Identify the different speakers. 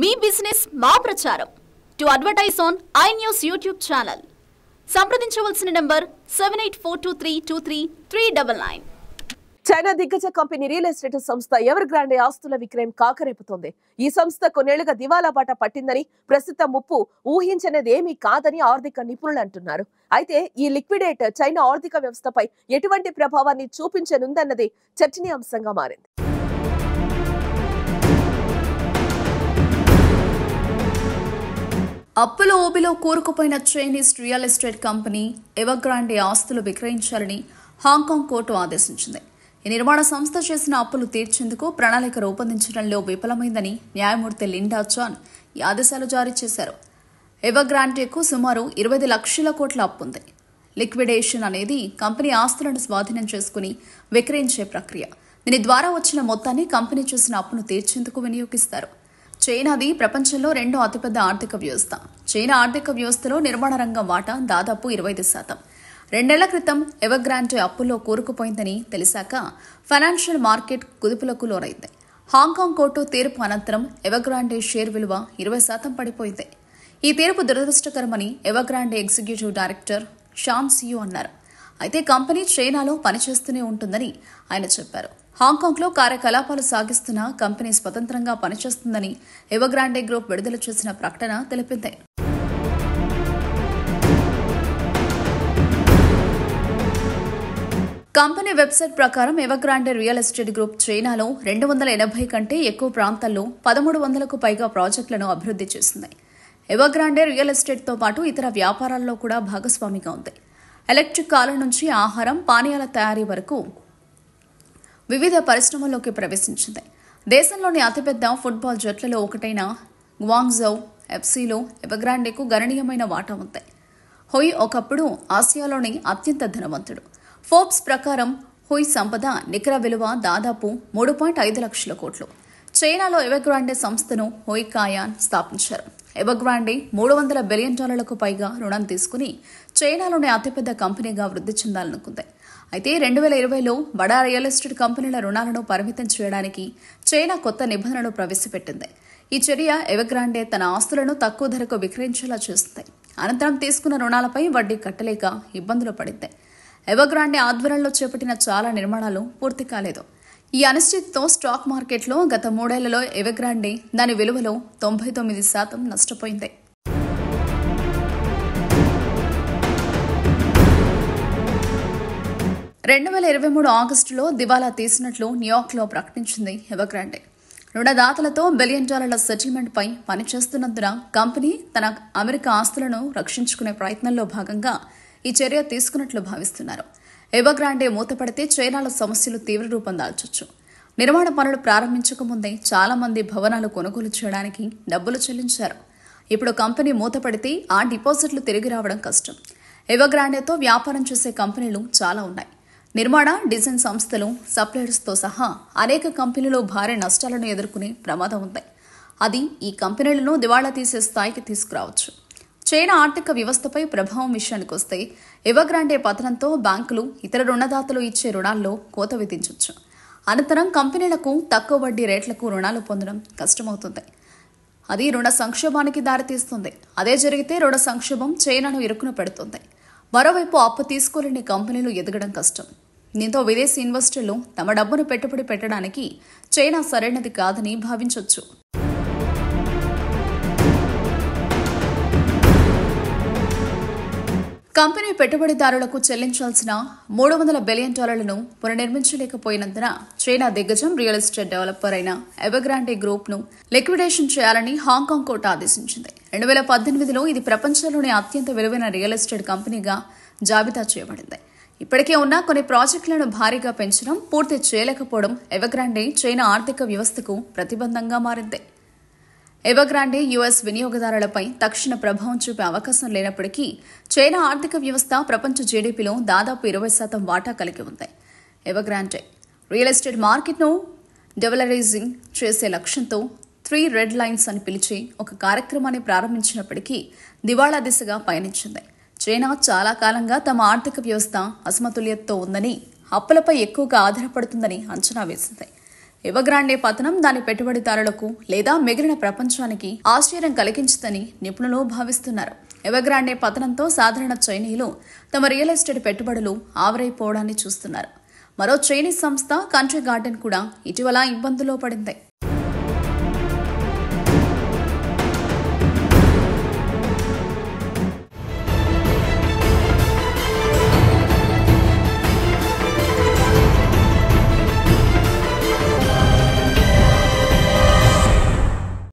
Speaker 1: మీ business మా ప్రచారం to advertise on I news YouTube channel సంప్రదించవలసిన number seven eight four two three two three three double nine China దిగ్గజ company real estate సంస్థ Evergrande ఆస్తుల విక్రయం కాకరేపుతోంది ఈ సంస్థ కొన్నేళ్లుగా దివాలా బాట పట్టిందని ప్రస్తుత ముప్పు ఊహించనేది ఏమీ కాదని ఆర్థిక నిపుణులు అంటున్నారు అయితే ఈ లిక్విడేట్ చైనా ఆర్థిక వ్యవస్థపై ఎటువంటి ప్రభావాన్ని చూపించనుందన్నది చర్చనీయాంశంగా మారింది అప్పుల ఓబిలో కూరుకుపోయిన Chinese real estate company Evergrande ఆస్తులు విక్రయించాలని హాంకాంగ్ కోర్టు ఆదేశించింది ఈ నిర్మాణ సంస్థ చేసిన అప్పులు తీర్చేందుకు ప్రణాళిక రూపొందించడంలో విఫలమైందని న్యాయమూర్తి లిండా జాన్ ఈ ఆదేశాలు జారీ చేశారు ఎవగ్రాంటేకు సుమారు ఇరవై లక్షల కోట్ల అప్పు ఉంది లిక్విడేషన్ అనేది కంపెనీ ఆస్తులను స్వాధీనం చేసుకుని విక్రయించే ప్రక్రియ దీని ద్వారా వచ్చిన మొత్తాన్ని కంపెనీ చేసిన అప్పును తీర్చేందుకు వినియోగిస్తారు చైనాది ప్రపంచంలో రెండో అతిపెద్ద ఆర్థిక వ్యవస్థ చైనా ఆర్థిక వ్యవస్థలో నిర్మాణ రంగం వాటా దాదాపు ఇరవై ఐదు శాతం రెండేళ్ల క్రితం ఎవగ్రాండ్ అప్పుల్లో కూరుకుపోయిందని తెలిసాక ఫైనాన్షియల్ మార్కెట్ కుదుపులకు లోనైంది హాంకాంగ్ కోర్టు తీర్పు అనంతరం ఎవగ్రాండే షేర్ విలువ ఇరవై శాతం పడిపోయింది ఈ తీర్పు దురదృష్టకరమని Evergrande executive director Shawn Siu అన్నారు అయితే కంపెనీ చైనాలో పనిచేస్తూనే ఉంటుందని ఆయన చెప్పారు హాంకాంగ్లో కార్యకలాపాలు సాగిస్తున్న కంపెనీ స్వతంత్రంగా పనిచేస్తుందని ఎవగ్రాండే గ్రూప్ విడుదల చేసిన ప్రకటన తెలిపింది కంపెనీ వెబ్సైట్ ప్రకారం ఎవగ్రాండే రియల్ ఎస్టేట్ గ్రూప్ చైనాలో రెండు వందల ఎనభై కంటే ఎక్కువ ప్రాంతాల్లో పదమూడు వందలకు పైగా ప్రాజెక్టులను అభివృద్ధి చేసింది ఎవగ్రాండే రియల్ ఎస్టేట్తో పాటు ఇతర వ్యాపారాల్లో కూడా భాగస్వామిగా ఉంది ఎలక్ట్రిక్ కార్ల నుంచి ఆహారం పానీయాల తయారీ వరకు వివిధ పరిశ్రమల్లోకి ప్రవేశించింది దేశంలోని అతిపెద్ద ఫుట్బాల్ జట్లలో ఒకటైన గ్వాంగ్జౌ ఎఫ్సీలో ఎవగ్రాండేకు గణనీయమైన వాటా ఉంది హుయ్ ఒకప్పుడు ఆసియాలోని అత్యంత ధనవంతుడు ఫోర్బ్స్ ప్రకారం హుయ్ సంపద నికర విలువ దాదాపు మూడు పాయింట్ ఐదు లక్షల కోట్లు చైనాలో ఎవగ్రాండే సంస్థను హుయ్ కాయాన్ స్థాపించారు ఎవగ్రాండే మూడు వందల బిలియన్ డాలర్లకు పైగా రుణం తీసుకుని చైనాలోనే అతిపెద్ద కంపెనీగా వృద్ధి చెందాలనుకుంది అయితే రెండు వేల ఇరవైలో బడా రియల్ ఎస్టేట్ కంపెనీల రుణాలను పరిమితం చేయడానికి చైనా కొత్త నిబంధనలు ప్రవేశపెట్టింది ఈ చర్య ఎవగ్రాండే తన ఆస్తులను తక్కువ ధరకు విక్రయించేలా చేస్తుంది అనంతరం తీసుకున్న రుణాలపై వడ్డీ కట్టలేక ఇబ్బందులు పడింది ఎవగ్రాండే ఆధ్వర్యంలో చేపట్టిన చాలా నిర్మాణాలు పూర్తి కాలేదు ఈ అనిశ్చితితో స్టాక్ మార్కెట్లో గత మూడేళ్లలో ఎవగ్రాండే దాని విలువలో తొంభై తొమ్మిది శాతం నష్టపోయింది రెండు వేల ఇరవై మూడు ఆగస్టులో దివాలా తీసినట్లు న్యూయార్క్లో ప్రకటించింది ఎవగ్రాండే రుణదాతలతో బిలియన్ డాలర్ల సెటిల్మెంట్పై పనిచేస్తున్నందున కంపెనీ తన అమెరికా ఆస్తులను రక్షించుకునే ప్రయత్నంలో భాగంగా ఈ చర్య తీసుకున్నట్లు భావిస్తున్నారు ఎవగ్రాండే మూతపడితే చైనాలో సమస్యలు తీవ్ర రూపం దాల్చొచ్చు నిర్మాణ పనులు ప్రారంభించకముందే చాలామంది భవనాలు కొనుగోలు చేయడానికి డబ్బులు చెల్లించారు ఇప్పుడు కంపెనీ మూతపడితే ఆ డిపాజిట్లు తిరిగి రావడం కష్టం ఎవగ్రాండేతో వ్యాపారం చేసే కంపెనీలు చాలా ఉన్నాయి నిర్మాణ డిజైన్ సంస్థలు సప్లయర్స్తో సహా అనేక కంపెనీలు భారీ నష్టాలను ఎదుర్కొనే ప్రమాదం ఉంది అది ఈ కంపెనీలను దివాళా తీసే స్థాయికి తీసుకురావచ్చు చైనా ఆర్థిక వ్యవస్థపై ప్రభావం విషయానికి వస్తే ఎవగ్రాండే పతనంతో బ్యాంకులు ఇతర రుణదాతలు ఇచ్చే రుణాల్లో కోత విధించవచ్చు అనంతరం కంపెనీలకు తక్కువ వడ్డీ రేట్లకు రుణాలు పొందడం కష్టమవుతుంది అది రుణ సంక్షోభానికి దారితీస్తుంది అదే జరిగితే రుణ సంక్షోభం చైనాను ఇరుకున పెడుతుంది మరోవైపు అప్పు తీసుకోలేని కంపెనీలు ఎదగడం కష్టం దీంతో విదేశీ ఇన్వెస్టర్లు తమ డబ్బును పెట్టుబడి పెట్టడానికి చైనా సరైనది కాదని భావించవచ్చు కంపెనీ పెట్టుబడిదారులకు చెల్లించాల్సిన మూడు వందల బిలియన్ డాలర్లను పునర్నిర్మించలేకపోయినందున చైనా దిగ్గజం రియల్ ఎస్టేట్ డెవలపర్ అయిన గ్రూప్ గ్రూప్ను లిక్విడేషన్ చేయాలని హాంకాంగ్ కోర్టు ఆదేశించింది రెండు వేల పద్దెనిమిదిలో ఇది ప్రపంచంలోనే అత్యంత విలువైన రియల్ ఎస్టేట్ కంపెనీగా జాబితా చేయబడింది ఇప్పటికే ఉన్న కొన్ని ప్రాజెక్టులను భారీగా పెంచడం పూర్తి చేయలేకపోవడం ఎవగ్రాండే చైనా ఆర్థిక వ్యవస్థకు ప్రతిబంధంగా మారింది ఎవగ్రాండే యుఎస్ వినియోగదారులపై తక్షణ ప్రభావం చూపే అవకాశం లేనప్పటికీ చైనా ఆర్థిక వ్యవస్థ ప్రపంచ జీడీపీలో దాదాపు ఇరవై శాతం వాటా కలిగి ఉంది ఎవగ్రాండే రియల్ ఎస్టేట్ మార్కెట్ను డెవలరైజింగ్ చేసే లక్ష్యంతో త్రీ రెడ్ లైన్స్ అని పిలిచే ఒక కార్యక్రమాన్ని ప్రారంభించినప్పటికీ దివాళా దిశగా పయనించింది చైనా చాలా కాలంగా తమ ఆర్థిక వ్యవస్థ అసమతుల్యతతో ఉందని అప్పులపై ఎక్కువగా ఆధారపడుతుందని అంచనా వేసింది ఇవ్వగ్రాండే పతనం దాని పెట్టుబడిదారులకు లేదా మిగిలిన ప్రపంచానికి ఆశ్చర్యం కలిగించదని నిపుణులు భావిస్తున్నారు ఇవ్వగ్రాండే పతనంతో సాధారణ చైనీయులు తమ రియల్ ఎస్టేట్ పెట్టుబడులు ఆవరైపోవడాన్ని చూస్తున్నారు మరో చైనీస్ సంస్థ కంట్రీ గార్డెన్ కూడా ఇటీవల ఇబ్బందులో పడింది